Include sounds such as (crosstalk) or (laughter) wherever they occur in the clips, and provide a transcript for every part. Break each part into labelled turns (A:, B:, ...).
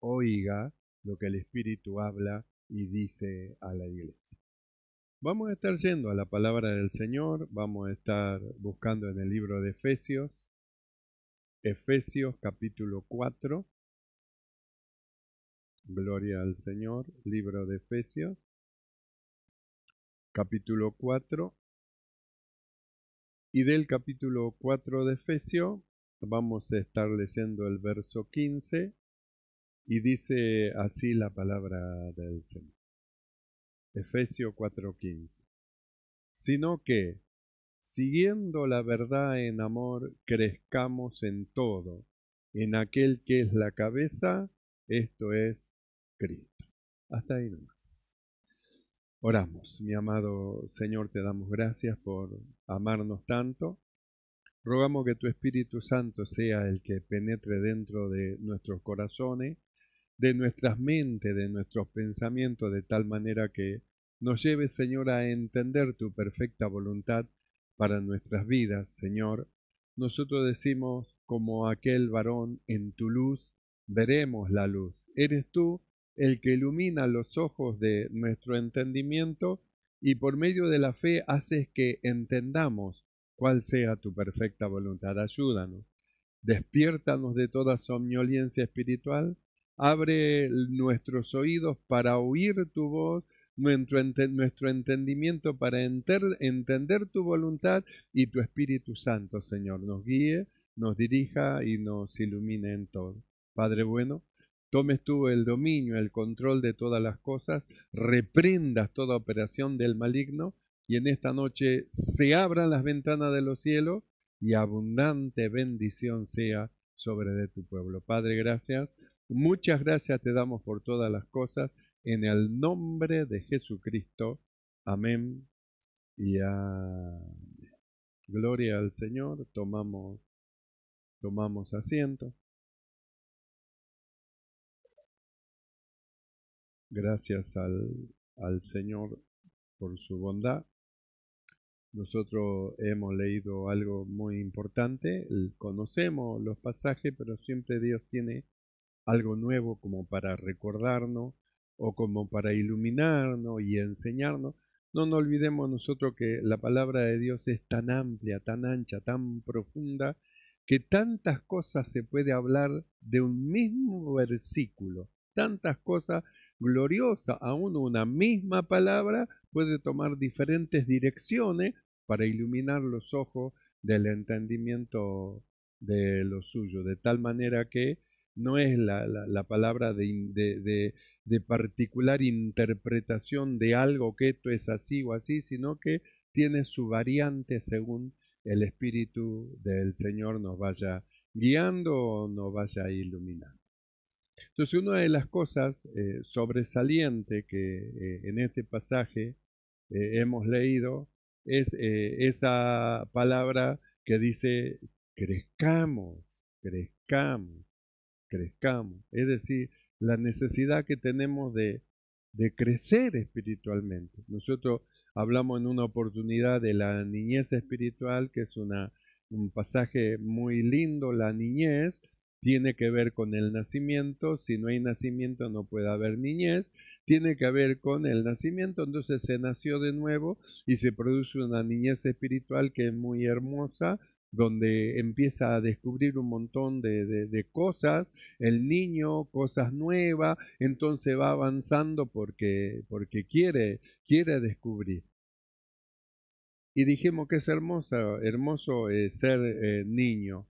A: oiga lo que el Espíritu habla y dice a la iglesia. Vamos a estar yendo a la palabra del Señor, vamos a estar buscando en el libro de Efesios, Efesios capítulo 4, Gloria al Señor, libro de Efesios, capítulo 4, y del capítulo 4 de Efesios vamos a estar leyendo el verso 15 y dice así la palabra del Señor. Efesios 4:15. Sino que, siguiendo la verdad en amor, crezcamos en todo, en aquel que es la cabeza, esto es Cristo. Hasta ahí nomás. Oramos, mi amado Señor, te damos gracias por amarnos tanto. Rogamos que tu Espíritu Santo sea el que penetre dentro de nuestros corazones de nuestras mentes, de nuestros pensamientos, de tal manera que nos lleve Señor, a entender tu perfecta voluntad para nuestras vidas, Señor. Nosotros decimos, como aquel varón, en tu luz veremos la luz. Eres tú el que ilumina los ojos de nuestro entendimiento y por medio de la fe haces que entendamos cuál sea tu perfecta voluntad. Ayúdanos. Despiértanos de toda somnolencia espiritual Abre nuestros oídos para oír tu voz, nuestro, entendimiento para entender tu voluntad y tu Espíritu Santo, Señor, nos guíe, nos dirija y nos ilumine en todo. Padre bueno, tomes tú el dominio, el control de todas las cosas, reprendas toda operación del maligno y en esta noche se abran las ventanas de los cielos y abundante bendición sea sobre de tu pueblo. Padre, gracias Muchas gracias te damos por todas las cosas. En el nombre de Jesucristo. Amén. Y a... gloria al Señor. Tomamos, tomamos asiento. Gracias al, al Señor por su bondad. Nosotros hemos leído algo muy importante, conocemos los pasajes, pero siempre Dios tiene algo nuevo como para recordarnos o como para iluminarnos y enseñarnos. No nos olvidemos nosotros que la palabra de Dios es tan amplia, tan ancha, tan profunda, que tantas cosas se puede hablar de un mismo versículo, tantas cosas gloriosas, aún una misma palabra puede tomar diferentes direcciones para iluminar los ojos del entendimiento de lo suyo, de tal manera que no es la, palabra de, particular interpretación de algo que esto es así o así, sino que tiene su variante según el Espíritu del Señor nos vaya guiando o nos vaya iluminando. Entonces, una de las cosas eh, sobresaliente que eh, en este pasaje eh, hemos leído es esa palabra que dice crezcamos, crezcamos crezcamos. Es decir, la necesidad que tenemos de, de crecer espiritualmente. Nosotros hablamos en una oportunidad de la niñez espiritual, que es una, un pasaje muy lindo. La niñez tiene que ver con el nacimiento, si no hay nacimiento no puede haber niñez, tiene que ver con el nacimiento, entonces se nació de nuevo y se produce una niñez espiritual que es muy hermosa, donde empieza a descubrir un montón de, de, cosas, el niño, cosas nuevas, entonces va avanzando porque, porque quiere, quiere descubrir. Y dijimos que es hermoso, hermoso eh, ser eh, niño,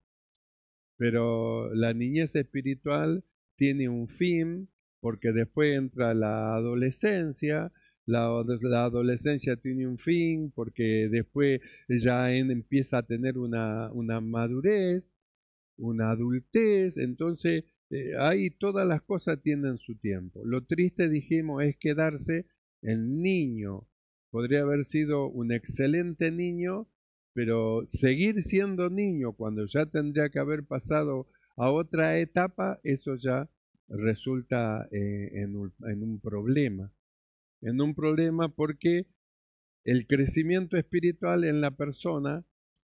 A: pero la niñez espiritual tiene un fin porque después entra la adolescencia la, adolescencia tiene un fin, porque después ya empieza a tener una, una madurez, una adultez, entonces eh, ahí todas las cosas tienen su tiempo. Lo triste, dijimos, es quedarse el niño. Podría haber sido un excelente niño, pero seguir siendo niño cuando ya tendría que haber pasado a otra etapa, eso ya resulta eh, en, en un problema en un problema porque el crecimiento espiritual en la persona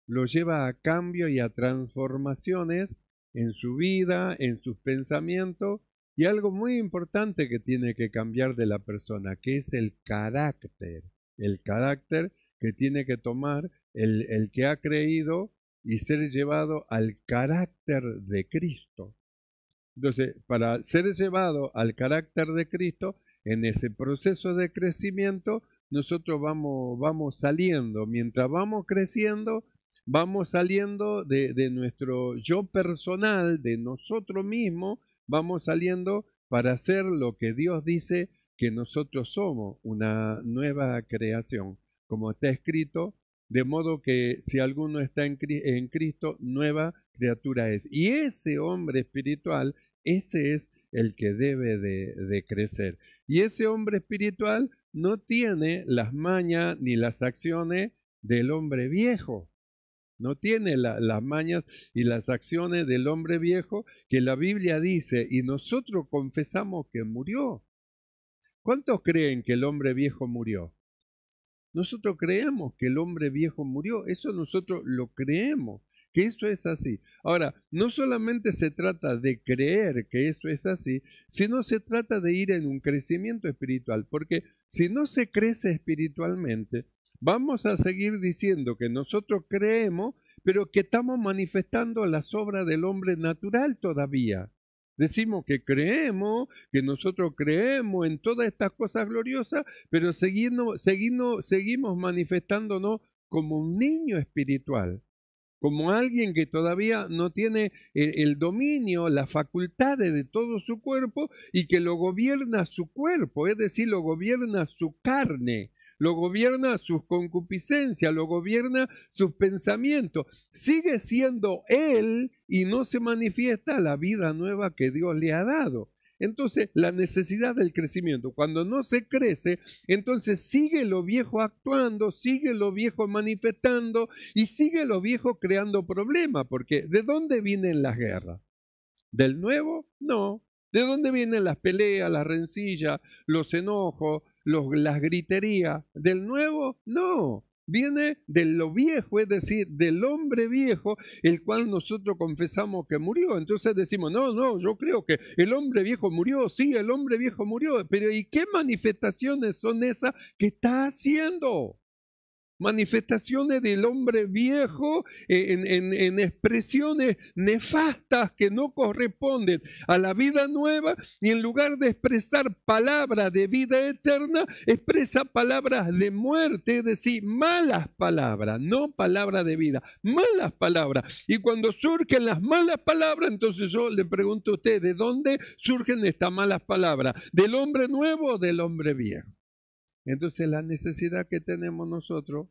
A: lo lleva a cambio y a transformaciones en su vida, en sus pensamientos y algo muy importante que tiene que cambiar de la persona, que es el carácter, el carácter que tiene que tomar el, el que ha creído y ser llevado al carácter de Cristo. Entonces, para ser llevado al carácter de Cristo, en ese proceso de crecimiento nosotros vamos, vamos saliendo. Mientras vamos creciendo, vamos saliendo de, nuestro yo personal, de nosotros mismos, vamos saliendo para hacer lo que Dios dice que nosotros somos, una nueva creación, como está escrito, de modo que si alguno está en, en Cristo, nueva criatura es. Y ese hombre espiritual, ese es el que debe de, crecer. Y ese hombre espiritual no tiene las mañas ni las acciones del hombre viejo. No tiene las mañas y las acciones del hombre viejo que la Biblia dice y nosotros confesamos que murió. ¿Cuántos creen que el hombre viejo murió? Nosotros creemos que el hombre viejo murió, eso nosotros lo creemos que eso es así. Ahora, no solamente se trata de creer que eso es así, sino se trata de ir en un crecimiento espiritual, porque si no se crece espiritualmente, vamos a seguir diciendo que nosotros creemos, pero que estamos manifestando las obras del hombre natural todavía. Decimos que creemos, que nosotros creemos en todas estas cosas gloriosas, pero seguimos, seguimos, seguimos manifestándonos como un niño espiritual como alguien que todavía no tiene el, dominio, las facultades de todo su cuerpo y que lo gobierna su cuerpo, es decir, lo gobierna su carne, lo gobierna sus concupiscencias, lo gobierna sus pensamientos. Sigue siendo él y no se manifiesta la vida nueva que Dios le ha dado. Entonces, la necesidad del crecimiento, cuando no se crece, entonces sigue lo viejo actuando, sigue lo viejo manifestando y sigue lo viejo creando problemas, porque ¿de dónde vienen las guerras? ¿Del nuevo? No. ¿De dónde vienen las peleas, las rencillas, los enojos, las griterías? ¿Del nuevo? No. Viene de lo viejo, es decir, del hombre viejo, el cual nosotros confesamos que murió. Entonces decimos, no, no, yo creo que el hombre viejo murió, sí, el hombre viejo murió, pero ¿y qué manifestaciones son esas que está haciendo? manifestaciones del hombre viejo eh, en, expresiones nefastas que no corresponden a la vida nueva y en lugar de expresar palabras de vida eterna, expresa palabras de muerte, es decir, malas palabras, no palabras de vida, malas palabras. Y cuando surgen las malas palabras, entonces yo le pregunto a usted, ¿de dónde surgen estas malas palabras? ¿Del hombre nuevo o del hombre viejo? Entonces la necesidad que tenemos nosotros,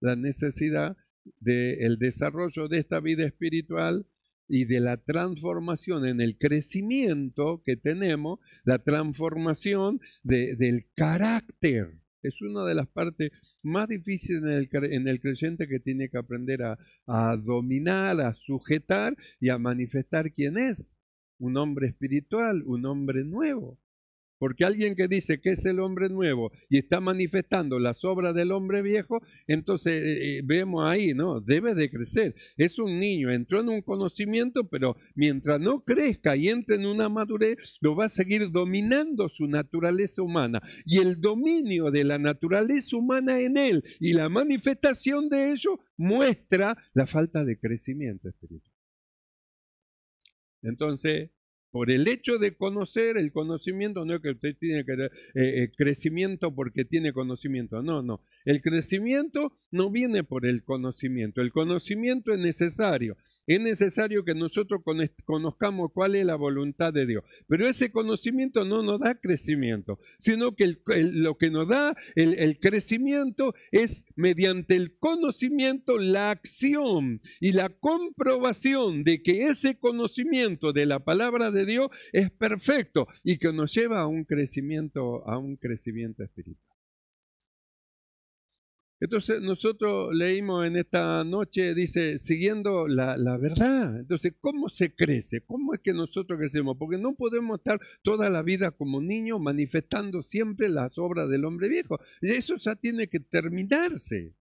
A: la necesidad del desarrollo de esta vida espiritual y de la transformación en el crecimiento que tenemos, la transformación del carácter. Es una de las partes más difíciles en el, en creyente que tiene que aprender a dominar, a sujetar y a manifestar quién es. Un hombre espiritual, un hombre nuevo. Porque alguien que dice que es el hombre nuevo y está manifestando las obras del hombre viejo, entonces eh, eh, vemos ahí, ¿no? Debe de crecer. Es un niño, entró en un conocimiento, pero mientras no crezca y entre en una madurez, lo va a seguir dominando su naturaleza humana. Y el dominio de la naturaleza humana en él y la manifestación de ello muestra la falta de crecimiento espiritual. Entonces, por el hecho de conocer el conocimiento, no es que usted tiene que, eh, eh, crecimiento porque tiene conocimiento, no, no. El crecimiento no viene por el conocimiento, el conocimiento es necesario. Es necesario que nosotros conozcamos cuál es la voluntad de Dios. Pero ese conocimiento no nos da crecimiento, sino que lo que nos da el, el, crecimiento es mediante el conocimiento, la acción y la comprobación de que ese conocimiento de la palabra de Dios es perfecto y que nos lleva a un crecimiento, a un crecimiento espiritual. Entonces nosotros leímos en esta noche, dice, siguiendo la, la, verdad. Entonces, ¿cómo se crece? ¿Cómo es que nosotros crecemos? Porque no podemos estar toda la vida como niños manifestando siempre las obras del hombre viejo. eso ya tiene que terminarse.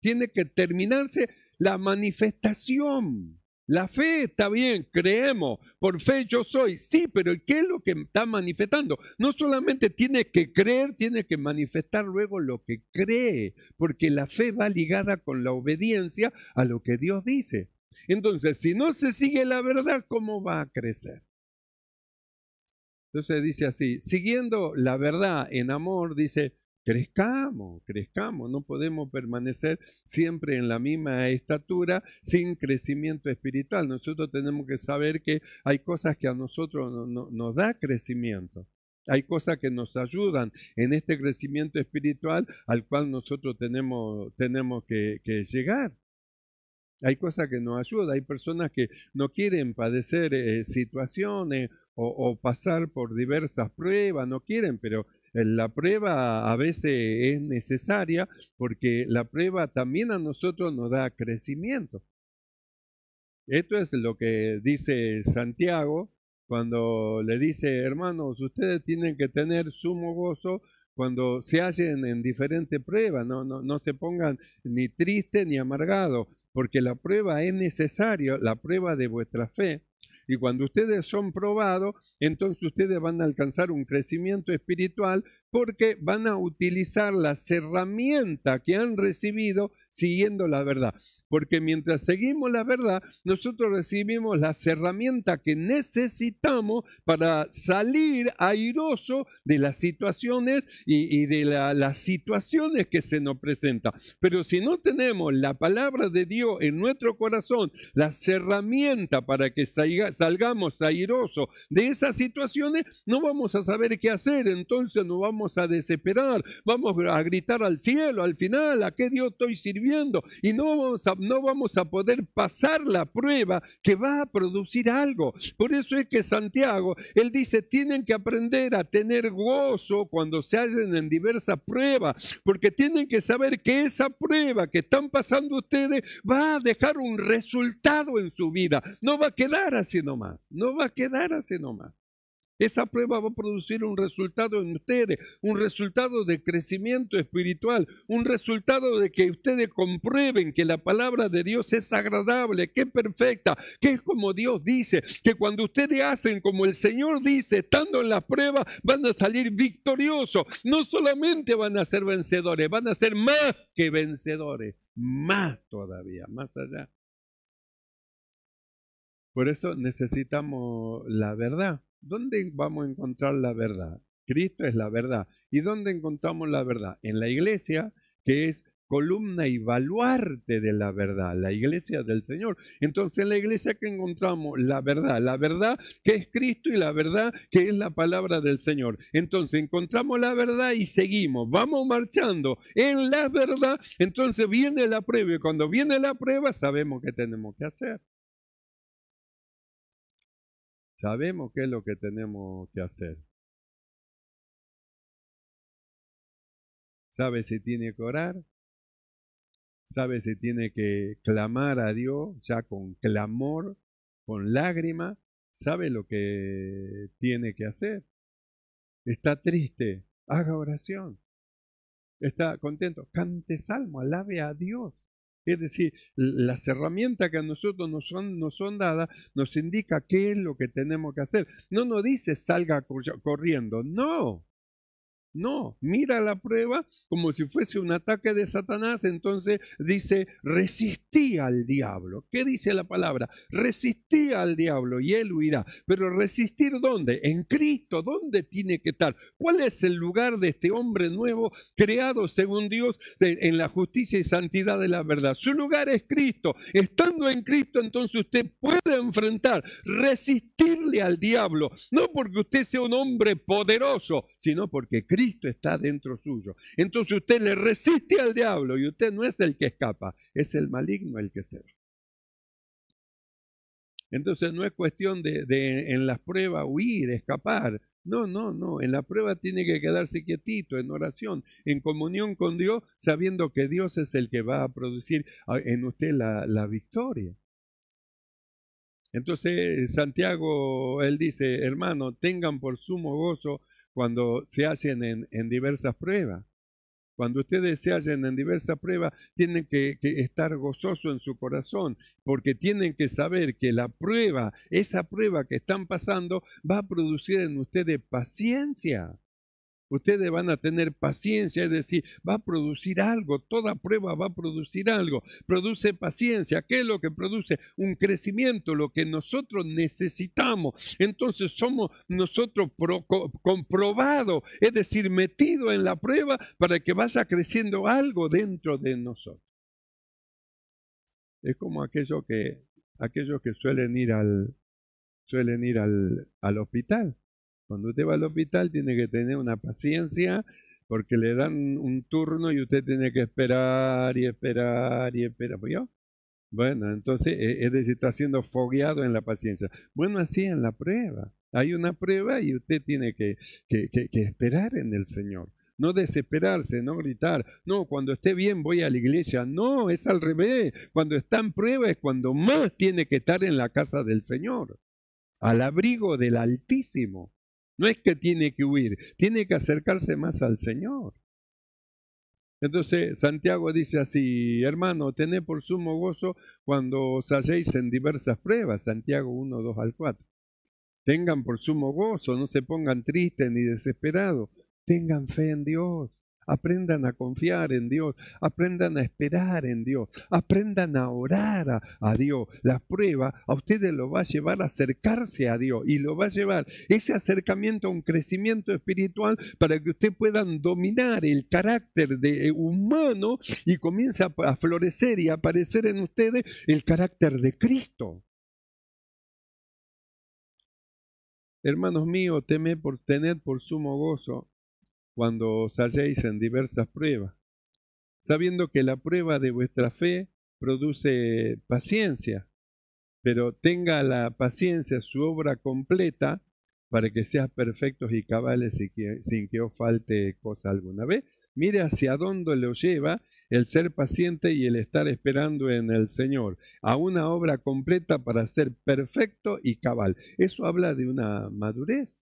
A: Tiene que terminarse la manifestación la fe está bien, creemos, por fe yo soy, sí, pero ¿qué es lo que está manifestando? No solamente tiene que creer, tiene que manifestar luego lo que cree, porque la fe va ligada con la obediencia a lo que Dios dice. Entonces, si no se sigue la verdad, ¿cómo va a crecer? Entonces dice así, siguiendo la verdad en amor, dice, Crezcamos, crezcamos, no podemos permanecer siempre en la misma estatura sin crecimiento espiritual. Nosotros tenemos que saber que hay cosas que a nosotros no, nos da crecimiento. Hay cosas que nos ayudan en este crecimiento espiritual al cual nosotros tenemos, tenemos que, llegar. Hay cosas que nos ayudan, hay personas que no quieren padecer eh, situaciones o pasar por diversas pruebas, no quieren, pero la prueba a veces es necesaria porque la prueba también a nosotros nos da crecimiento. Esto es lo que dice Santiago cuando le dice, hermanos, ustedes tienen que tener sumo gozo cuando se hacen en diferente prueba, no, no, no se pongan ni tristes ni amargados, porque la prueba es necesaria, la prueba de vuestra fe, y cuando ustedes son probados, entonces ustedes van a alcanzar un crecimiento espiritual porque van a utilizar las herramientas que han recibido siguiendo la verdad. Porque mientras seguimos la verdad, nosotros recibimos las herramientas que necesitamos para salir airoso de las situaciones y, de las situaciones que se nos presentan. Pero si no tenemos la palabra de Dios en nuestro corazón, las herramientas para que salgamos airoso de esas situaciones, no vamos a saber qué hacer. Entonces nos vamos a desesperar, vamos a gritar al cielo al final, ¿a qué Dios estoy sirviendo? y no vamos, a, no vamos a poder pasar la prueba que va a producir algo. Por eso es que Santiago, él dice, tienen que aprender a tener gozo cuando se hallen en diversas pruebas, porque tienen que saber que esa prueba que están pasando ustedes va a dejar un resultado en su vida. No va a quedar así nomás, no va a quedar así nomás. Esa prueba va a producir un resultado en ustedes, un resultado de crecimiento espiritual, un resultado de que ustedes comprueben que la palabra de Dios es agradable, que es perfecta, que es como Dios dice, que cuando ustedes hacen como el Señor dice, estando en la prueba, van a salir victoriosos. No solamente van a ser vencedores, van a ser más que vencedores, más todavía, más allá. Por eso necesitamos la verdad. ¿Dónde vamos a encontrar la verdad? Cristo es la verdad. ¿Y dónde encontramos la verdad? En la iglesia, que es columna y baluarte de la verdad, la iglesia del Señor. Entonces en la iglesia que encontramos la verdad, la verdad que es Cristo y la verdad que es la palabra del Señor. Entonces encontramos la verdad y seguimos, vamos marchando en la verdad. Entonces viene la prueba y cuando viene la prueba sabemos qué tenemos que hacer. Sabemos qué es lo que tenemos que hacer. Sabe si tiene que orar, sabe si tiene que clamar a Dios, ya con clamor, con lágrima, sabe lo que tiene que hacer. Está triste, haga oración. Está contento, cante salmo, alabe a Dios. Es decir, las herramientas que a nosotros nos son, nos son dadas nos indica qué es lo que tenemos que hacer. No nos dice salga corriendo, no. No, mira la prueba como si fuese un ataque de Satanás, entonces dice, resistí al diablo. ¿Qué dice la palabra? resistí al diablo y él huirá. Pero resistir dónde? En Cristo, ¿dónde tiene que estar? ¿Cuál es el lugar de este hombre nuevo creado según Dios en la justicia y santidad de la verdad? Su lugar es Cristo. Estando en Cristo, entonces usted puede enfrentar, resistirle al diablo, no porque usted sea un hombre poderoso, sino porque Cristo Cristo está dentro suyo. Entonces usted le resiste al diablo y usted no es el que escapa, es el maligno el que se entonces no es cuestión de, en las pruebas huir, escapar. No, no, no. En la prueba tiene que quedarse quietito, en oración, en comunión con Dios, sabiendo que Dios es el que va a producir ah, en usted la, la victoria. Entonces eh, Santiago, él dice, hermano, tengan por sumo gozo cuando se hacen en, diversas pruebas. Cuando ustedes se hallen en diversas pruebas, tienen que, estar gozoso en su corazón, porque tienen que saber que la prueba, esa prueba que están pasando, va a producir en ustedes paciencia ustedes van a tener paciencia, es decir, va a producir algo, toda prueba va a producir algo, produce paciencia, ¿qué es lo que produce? Un crecimiento, lo que nosotros necesitamos. Entonces somos nosotros comprobados, es decir, metidos en la prueba para que vaya creciendo algo dentro de nosotros. Es como que, aquellos que suelen ir al, suelen ir al hospital cuando usted va al hospital tiene que tener una paciencia porque le dan un turno y usted tiene que esperar y esperar y esperar. Bueno, entonces eh, es decir, está siendo fogueado en la paciencia. Bueno, así en la prueba. Hay una prueba y usted tiene que esperar en el Señor. No desesperarse, no gritar, no, cuando esté bien voy a la iglesia. No, es al revés. Cuando está en prueba es cuando más tiene que estar en la casa del Señor, al abrigo del Altísimo. No es que tiene que huir, tiene que acercarse más al Señor. Entonces Santiago dice así, hermano, tened por sumo gozo cuando os halléis en diversas pruebas, Santiago 1, 2 al 4. Tengan por sumo gozo, no se pongan tristes ni desesperados, tengan fe en Dios. Aprendan a confiar en Dios, aprendan a esperar en Dios, aprendan a orar a, Dios. La prueba a ustedes lo va a llevar a acercarse a Dios y lo va a llevar ese acercamiento a un crecimiento espiritual para que ustedes puedan dominar el carácter de, eh, humano y comience a, florecer y aparecer en ustedes el carácter de Cristo. Hermanos míos, teme por tener por sumo gozo cuando os halléis en diversas pruebas, sabiendo que la prueba de vuestra fe produce paciencia, pero tenga la paciencia su obra completa para que seas perfectos y cabales sin que os falte cosa alguna. vez. Mire hacia dónde lo lleva el ser paciente y el estar esperando en el Señor, a una obra completa para ser perfecto y cabal. Eso habla de una madurez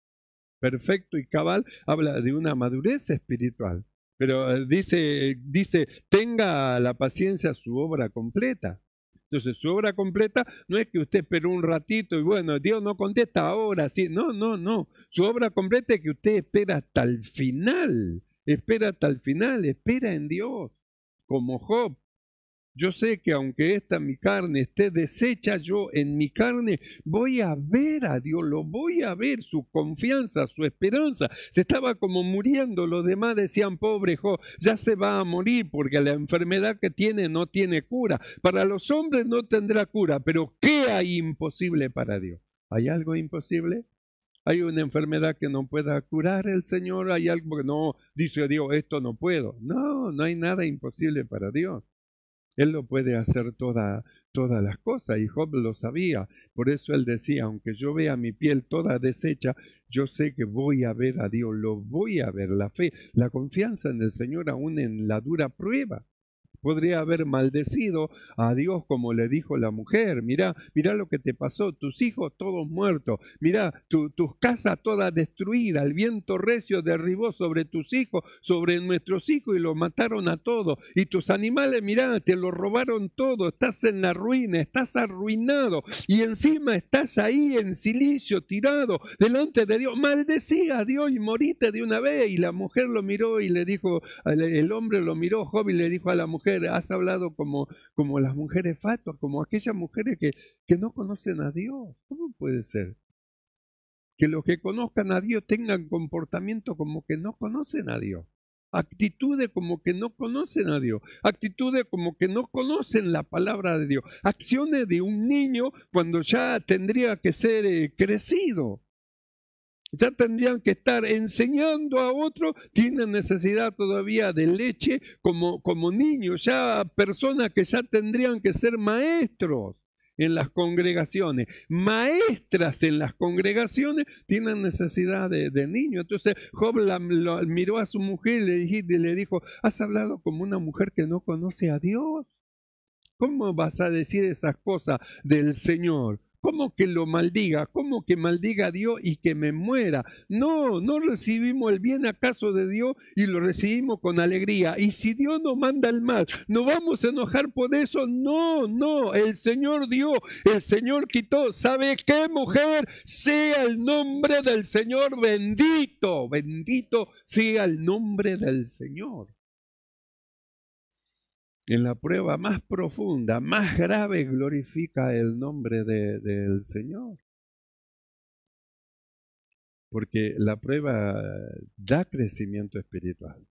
A: perfecto y cabal, habla de una madurez espiritual. Pero eh, dice, dice, tenga la paciencia su obra completa. Entonces, su obra completa no es que usted esperó un ratito y bueno, Dios no contesta ahora, sí. No, no, no. Su obra completa es que usted espera hasta el final. Espera hasta el final, espera en Dios. Como Job, yo sé que aunque esta mi carne esté deshecha yo en mi carne, voy a ver a Dios, lo voy a ver, su confianza, su esperanza. Se estaba como muriendo, los demás decían, pobre Jo, ya se va a morir porque la enfermedad que tiene no tiene cura. Para los hombres no tendrá cura, pero ¿qué hay imposible para Dios? ¿Hay algo imposible? ¿Hay una enfermedad que no pueda curar el Señor? ¿Hay algo que no dice Dios, esto no puedo? No, no hay nada imposible para Dios. Él lo puede hacer toda, todas las cosas y Job lo sabía. Por eso él decía, aunque yo vea mi piel toda deshecha, yo sé que voy a ver a Dios, lo voy a ver, la fe, la confianza en el Señor aún en la dura prueba podría haber maldecido a Dios como le dijo la mujer. Mirá, mirá lo que te pasó, tus hijos todos muertos, mirá, tu, tus casas todas destruidas, el viento recio derribó sobre tus hijos, sobre nuestros hijos y los mataron a todos. Y tus animales, mirá, te lo robaron todo, estás en la ruina, estás arruinado y encima estás ahí en silicio, tirado delante de Dios. Maldecía a Dios y morite de una vez. Y la mujer lo miró y le dijo, el hombre lo miró, joven, y le dijo a la mujer, has hablado como, como las mujeres fatuas, como aquellas mujeres que, que no conocen a Dios. ¿Cómo puede ser? Que los que conozcan a Dios tengan comportamiento como que no conocen a Dios. Actitudes como que no conocen a Dios, actitudes como que no conocen la palabra de Dios, acciones de un niño cuando ya tendría que ser eh, crecido ya tendrían que estar enseñando a otro, tienen necesidad todavía de leche como, como niños, ya personas que ya tendrían que ser maestros en las congregaciones, maestras en las congregaciones tienen necesidad de, niños. Entonces Job la, miró a su mujer y le dijo, has hablado como una mujer que no conoce a Dios. ¿Cómo vas a decir esas cosas del Señor? ¿Cómo que lo maldiga? ¿Cómo que maldiga a Dios y que me muera? No, no recibimos el bien acaso de Dios y lo recibimos con alegría. Y si Dios nos manda el mal, ¿no vamos a enojar por eso? No, no, el Señor dio, el Señor quitó. ¿Sabe qué, mujer? Sea el nombre del Señor bendito, bendito sea el nombre del Señor en la prueba más profunda, más grave, glorifica el nombre del Señor. Porque la prueba da crecimiento espiritual.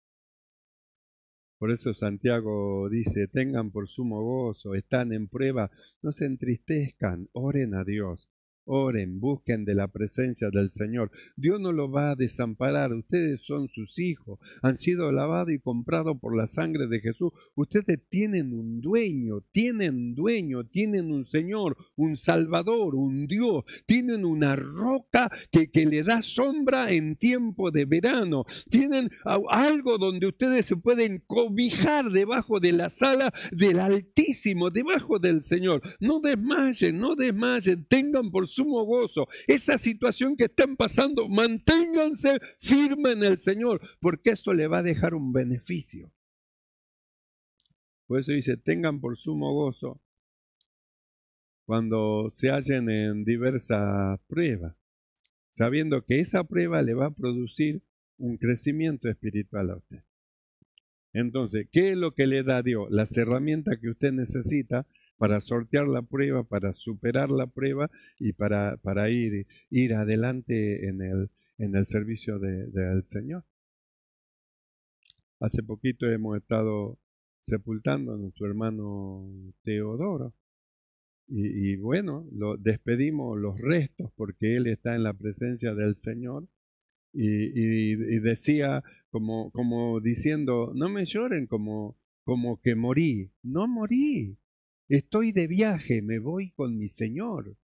A: Por eso Santiago dice, tengan por sumo gozo, están en prueba, no se entristezcan, oren a Dios, Oren, busquen de la presencia del Señor. Dios no lo va a desamparar. Ustedes son sus hijos. Han sido lavados y comprados por la sangre de Jesús. Ustedes tienen un dueño, tienen dueño, tienen un Señor, un Salvador, un Dios. Tienen una roca que, le da sombra en tiempo de verano. Tienen algo donde ustedes se pueden cobijar debajo de la sala del Altísimo, debajo del Señor. No desmayen, no desmayen. Tengan por sumo gozo. Esa situación que están pasando, manténganse firmes en el Señor, porque esto le va a dejar un beneficio. Por eso dice, tengan por sumo gozo cuando se hallen en diversas pruebas, sabiendo que esa prueba le va a producir un crecimiento espiritual a usted. Entonces, ¿qué es lo que le da Dios? Las herramientas que usted necesita para sortear la prueba, para superar la prueba y para, para ir, ir adelante en el, en el servicio del Señor. Hace poquito hemos estado sepultando a nuestro hermano Teodoro. Y, bueno, lo, despedimos los restos porque él está en la presencia del Señor. Y, decía como, como diciendo, no me lloren como, como que morí, no morí, Estoy de viaje, me voy con mi Señor.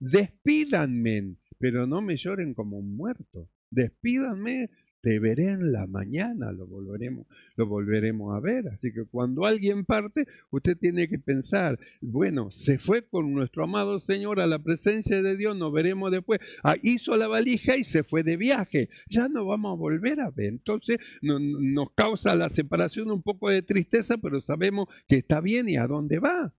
A: Despídanme, pero no me lloren como un muerto. Despídanme de veré en la mañana, lo volveremos, lo volveremos a ver. Así que cuando alguien parte, usted tiene que pensar, bueno, se fue con nuestro amado Señor a la presencia de Dios, nos veremos después. Ah, hizo la valija y se fue de viaje, ya no vamos a volver a ver. Entonces nos causa la separación un poco de tristeza, pero sabemos que está bien y a dónde va.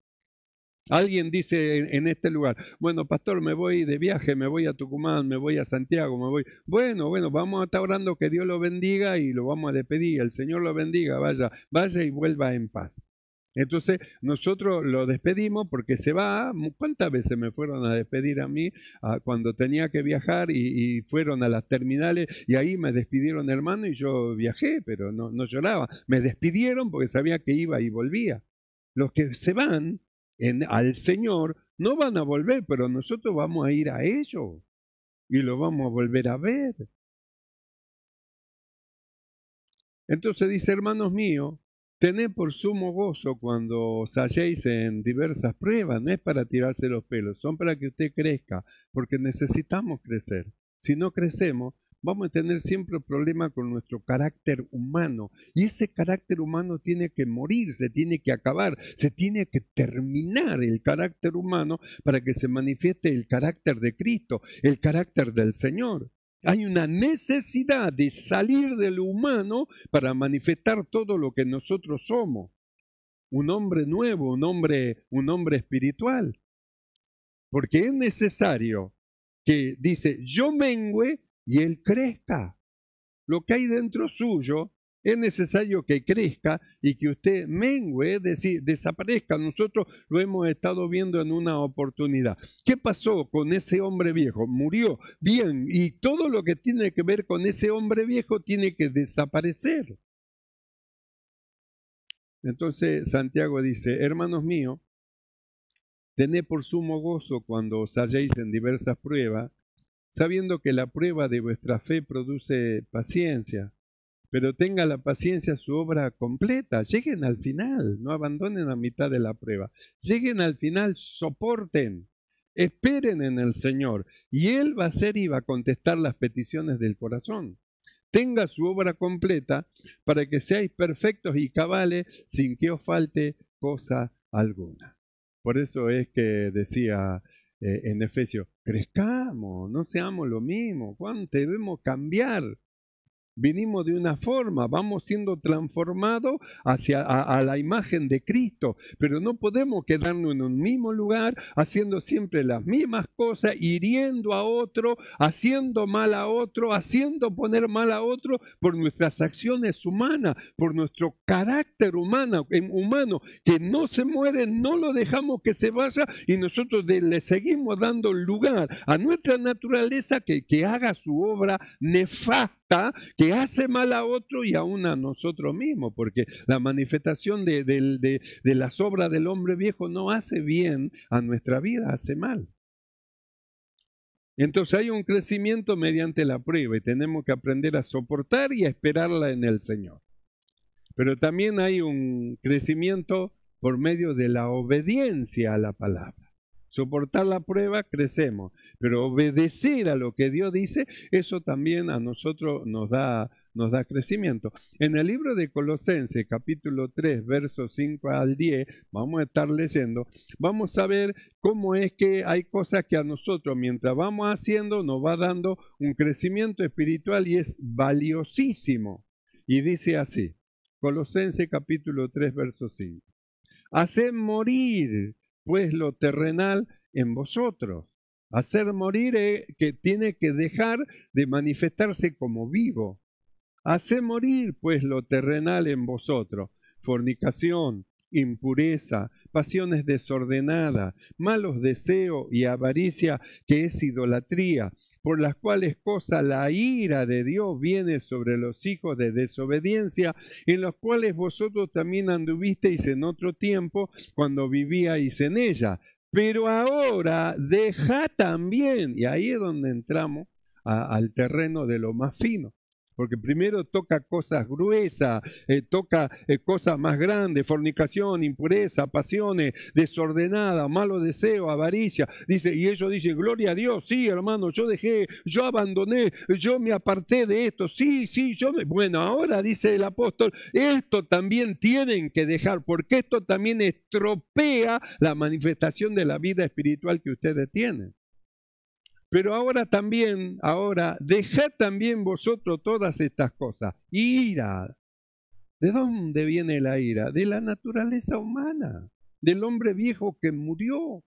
A: Alguien dice en, este lugar, bueno, pastor, me voy de viaje, me voy a Tucumán, me voy a Santiago, me voy. Bueno, bueno, vamos a estar orando que Dios lo bendiga y lo vamos a despedir. El Señor lo bendiga, vaya, vaya y vuelva en paz. Entonces nosotros lo despedimos porque se va, ¿cuántas veces me fueron a despedir a mí cuando tenía que viajar y, y, fueron a las terminales y ahí me despidieron hermano y yo viajé, pero no, no lloraba. Me despidieron porque sabía que iba y volvía. Los que se van al Señor, no van a volver, pero nosotros vamos a ir a ellos y lo vamos a volver a ver. Entonces dice, hermanos míos, tened por sumo gozo cuando os halléis en diversas pruebas, no es para tirarse los pelos, son para que usted crezca, porque necesitamos crecer. Si no crecemos, vamos a tener siempre problemas con nuestro carácter humano. Y ese carácter humano tiene que morir, se tiene que acabar, se tiene que terminar el carácter humano para que se manifieste el carácter de Cristo, el carácter del Señor. Hay una necesidad de salir del humano para manifestar todo lo que nosotros somos. Un hombre nuevo, un hombre, un hombre espiritual. Porque es necesario que dice, yo mengue y él crezca. Lo que hay dentro suyo es necesario que crezca y que usted mengue, es decir, desaparezca. Nosotros lo hemos estado viendo en una oportunidad. ¿Qué pasó con ese hombre viejo? Murió. Bien, y todo lo que tiene que ver con ese hombre viejo tiene que desaparecer. Entonces Santiago dice, hermanos míos, tened por sumo gozo cuando os halléis en diversas pruebas, sabiendo que la prueba de vuestra fe produce paciencia, pero tenga la paciencia su obra completa, lleguen al final, no abandonen a mitad de la prueba, lleguen al final, soporten, esperen en el Señor, y Él va a hacer y va a contestar las peticiones del corazón. Tenga su obra completa para que seáis perfectos y cabales sin que os falte cosa alguna. Por eso es que decía eh, en Efesio, crezcamos, no seamos lo mismo, Juan, debemos cambiar vinimos de una forma, vamos siendo transformados hacia a, la imagen de Cristo, pero no podemos quedarnos en un mismo lugar haciendo siempre las mismas cosas, hiriendo a otro, haciendo mal a otro, haciendo poner mal a otro por nuestras acciones humanas, por nuestro carácter humano, que no se muere, no lo dejamos que se vaya y nosotros le seguimos dando lugar a nuestra naturaleza que, que haga su obra nefasta que hace mal a otro y aún a nosotros mismos, porque la manifestación de, de, de, de las obras del hombre viejo no hace bien a nuestra vida, hace mal. Entonces hay un crecimiento mediante la prueba y tenemos que aprender a soportar y a esperarla en el Señor. Pero también hay un crecimiento por medio de la obediencia a la palabra soportar la prueba, crecemos. Pero obedecer a lo que Dios dice, eso también a nosotros nos da, nos da crecimiento. En el libro de Colosenses, capítulo 3, versos 5 al 10, vamos a estar leyendo, vamos a ver cómo es que hay cosas que a nosotros mientras vamos haciendo nos va dando un crecimiento espiritual y es valiosísimo. Y dice así, Colosenses capítulo 3, verso 5. Haced morir pues lo terrenal en vosotros. Hacer morir eh, que tiene que dejar de manifestarse como vivo. hace morir pues lo terrenal en vosotros. Fornicación, impureza, pasiones desordenadas, malos deseos y avaricia que es idolatría, por las cuales cosa la ira de Dios viene sobre los hijos de desobediencia, en los cuales vosotros también anduvisteis en otro tiempo cuando vivíais en ella. Pero ahora deja también, y ahí es donde entramos al terreno de lo más fino, porque primero toca cosas gruesas, eh, toca eh, cosas más grandes, fornicación, impureza, pasiones, desordenada, malo deseo, avaricia. Dice, y ellos dicen, gloria a Dios, sí, hermano, yo dejé, yo abandoné, yo me aparté de esto, sí, sí, yo me... Bueno, ahora dice el apóstol, esto también tienen que dejar, porque esto también estropea la manifestación de la vida espiritual que ustedes tienen. Pero ahora también, ahora, dejad también vosotros todas estas cosas. Ira. ¿De dónde viene la ira? De la naturaleza humana, del hombre viejo que murió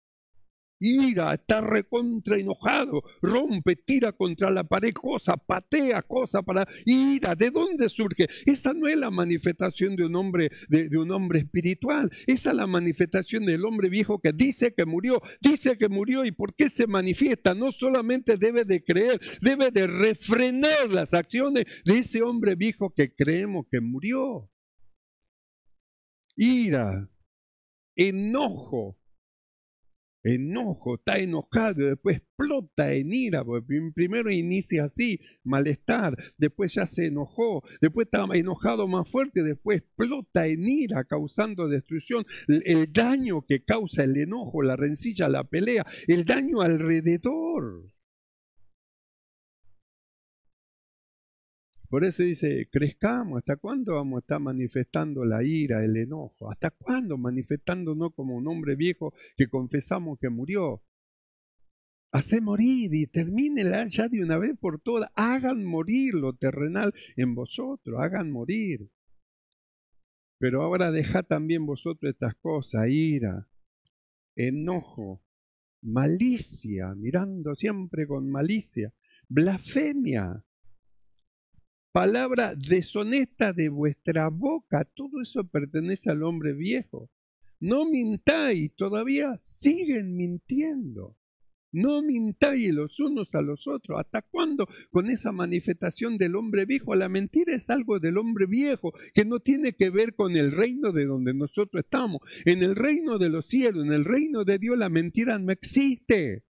A: ira, está recontra enojado, rompe, tira contra la pared cosa, patea cosa para ira, ¿de dónde surge? Esa no es la manifestación de un hombre, de, un hombre espiritual, esa es la manifestación del hombre viejo que dice que murió, dice que murió y por qué se manifiesta, no solamente debe de creer, debe de refrenar las acciones de ese hombre viejo que creemos que murió. Ira, enojo, enojo, está enojado, después explota en ira, porque primero inicia así, malestar, después ya se enojó, después está enojado más fuerte, después explota en ira, causando destrucción, el, el daño que causa el enojo, la rencilla, la pelea, el daño alrededor. Por eso dice, crezcamos, ¿hasta cuándo vamos a estar manifestando la ira, el enojo? ¿Hasta cuándo manifestándonos como un hombre viejo que confesamos que murió? Hace morir y termínela ya de una vez por todas. Hagan morir lo terrenal en vosotros, hagan morir. Pero ahora dejad también vosotros estas cosas, ira, enojo, malicia, mirando siempre con malicia, blasfemia, palabra deshonesta de vuestra boca, todo eso pertenece al hombre viejo. No mintáis, todavía siguen mintiendo. No mintáis los unos a los otros. ¿Hasta cuándo con esa manifestación del hombre viejo? La mentira es algo del hombre viejo que no tiene que ver con el reino de donde nosotros estamos. En el reino de los cielos, en el reino de Dios, la mentira no existe.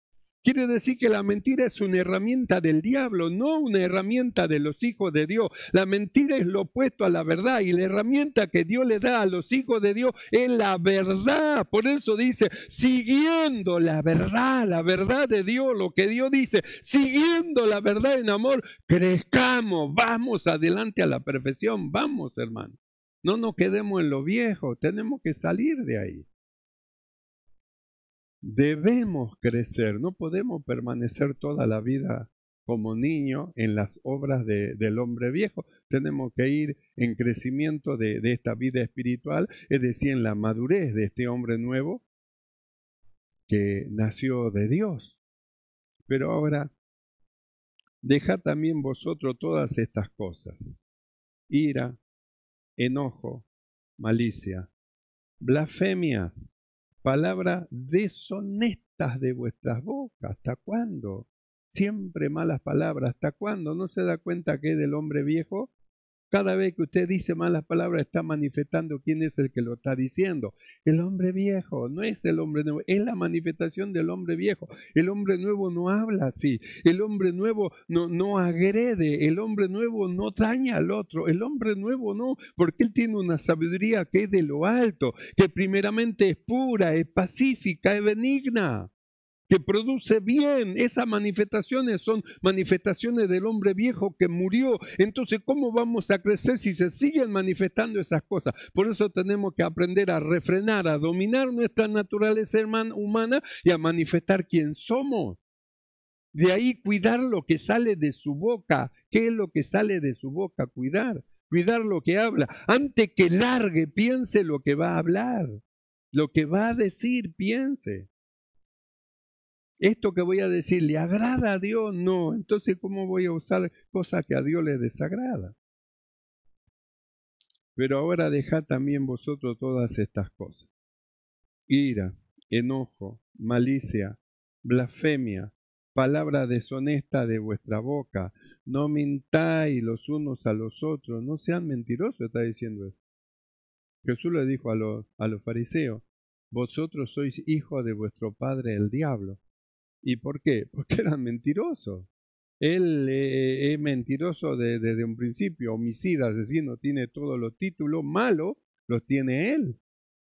A: Quiere decir que la mentira es una herramienta del diablo, no una herramienta de los hijos de Dios. La mentira es lo opuesto a la verdad y la herramienta que Dios le da a los hijos de Dios es la verdad. Por eso dice, siguiendo la verdad, la verdad de Dios, lo que Dios dice, siguiendo la verdad en amor, crezcamos, vamos adelante a la perfección, vamos hermano. No nos quedemos en lo viejo, tenemos que salir de ahí. Debemos crecer, no podemos permanecer toda la vida como niño en las obras del hombre viejo. Tenemos que ir en crecimiento de, de esta vida espiritual, es decir, en la madurez de este hombre nuevo que nació de Dios. Pero ahora, dejad también vosotros todas estas cosas. Ira, enojo, malicia, blasfemias, palabras deshonestas de vuestras bocas. ¿Hasta cuándo? Siempre malas palabras. ¿Hasta cuándo? ¿No se da cuenta que del hombre viejo cada vez que usted dice malas palabras está manifestando quién es el que lo está diciendo. El hombre viejo no es el hombre nuevo, es la manifestación del hombre viejo. El hombre nuevo no habla así. El hombre nuevo no, no agrede. El hombre nuevo no daña al otro. El hombre nuevo no, porque él tiene una sabiduría que es de lo alto, que primeramente es pura, es pacífica, es benigna que produce bien. Esas manifestaciones son manifestaciones del hombre viejo que murió. Entonces, ¿cómo vamos a crecer si se siguen manifestando esas cosas? Por eso tenemos que aprender a refrenar, a dominar nuestra naturaleza humana y a manifestar quién somos. De ahí cuidar lo que sale de su boca. ¿Qué es lo que sale de su boca? Cuidar. Cuidar lo que habla. Antes que largue, piense lo que va a hablar. Lo que va a decir, piense esto que voy a decir le agrada a Dios, no. Entonces, ¿cómo voy a usar cosas que a Dios le desagrada? Pero ahora dejad también vosotros todas estas cosas. Ira, enojo, malicia, blasfemia, palabra deshonesta de vuestra boca. No mintáis los unos a los otros. No sean mentirosos, está diciendo eso. Jesús le dijo a los, a los fariseos, vosotros sois hijos de vuestro padre el diablo ¿Y por qué? (laughs) Porque era mentiroso. Él eh, eh, es mentiroso desde un principio, homicida, asesino, tiene todos los títulos malos, los tiene él.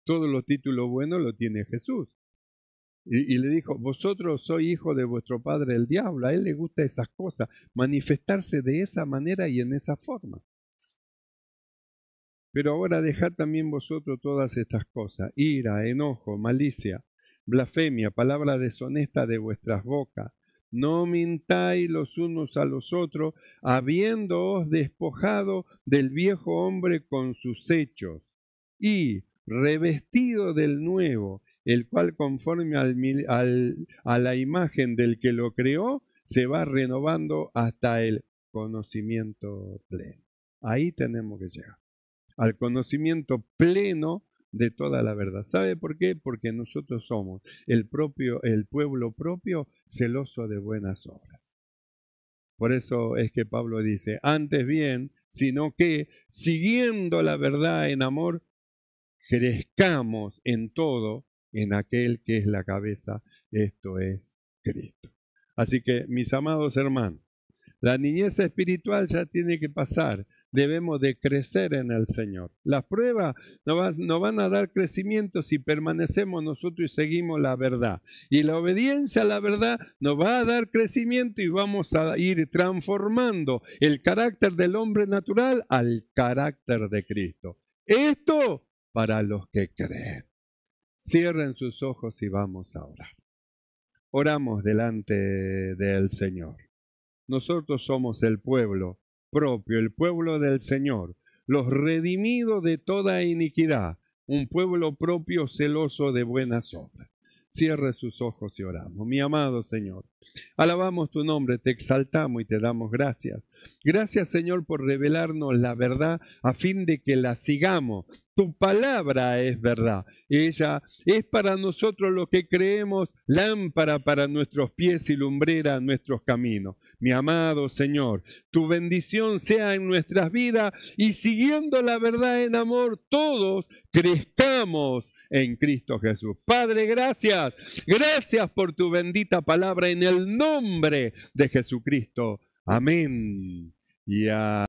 A: Todos los títulos buenos los tiene Jesús. Y, le dijo, vosotros sois hijo de vuestro padre el diablo, a él le gusta esas cosas, manifestarse de esa manera y en esa forma. Pero ahora dejad también vosotros todas estas cosas, ira, enojo, malicia, blasfemia, palabra deshonesta de vuestras bocas. No mintáis los unos a los otros, habiéndoos despojado del viejo hombre con sus hechos, y revestido del nuevo, el cual conforme a la imagen del que lo creó, se va renovando hasta el conocimiento pleno. Ahí tenemos que llegar. Al conocimiento pleno de toda la verdad. ¿Sabe por qué? Porque nosotros somos el propio, el pueblo propio celoso de buenas obras. Por eso es que Pablo dice, antes bien, sino que siguiendo la verdad en amor, crezcamos en todo en aquel que es la cabeza, esto es Cristo. Así que, mis amados hermanos, la niñez espiritual ya tiene que pasar debemos de crecer en el Señor. Las pruebas nos, no van a dar crecimiento si permanecemos nosotros y seguimos la verdad. Y la obediencia a la verdad nos va a dar crecimiento y vamos a ir transformando el carácter del hombre natural al carácter de Cristo. Esto para los que creen. Cierren sus ojos y vamos a orar. Oramos delante del Señor. Nosotros somos el pueblo propio, el pueblo del Señor, los redimidos de toda iniquidad, un pueblo propio celoso de buenas obras. Cierre sus ojos y oramos. Mi amado Señor, alabamos tu nombre, te exaltamos y te damos gracias Gracias Señor por revelarnos la verdad a fin de que la sigamos. Tu palabra es verdad. Ella es para nosotros lo que creemos, lámpara para nuestros pies y lumbrera a nuestros caminos. Mi amado Señor, tu bendición sea en nuestras vidas y siguiendo la verdad en amor, todos crezcamos en Cristo Jesús. Padre, gracias. Gracias por tu bendita palabra en el nombre de Jesucristo. Amén. Y a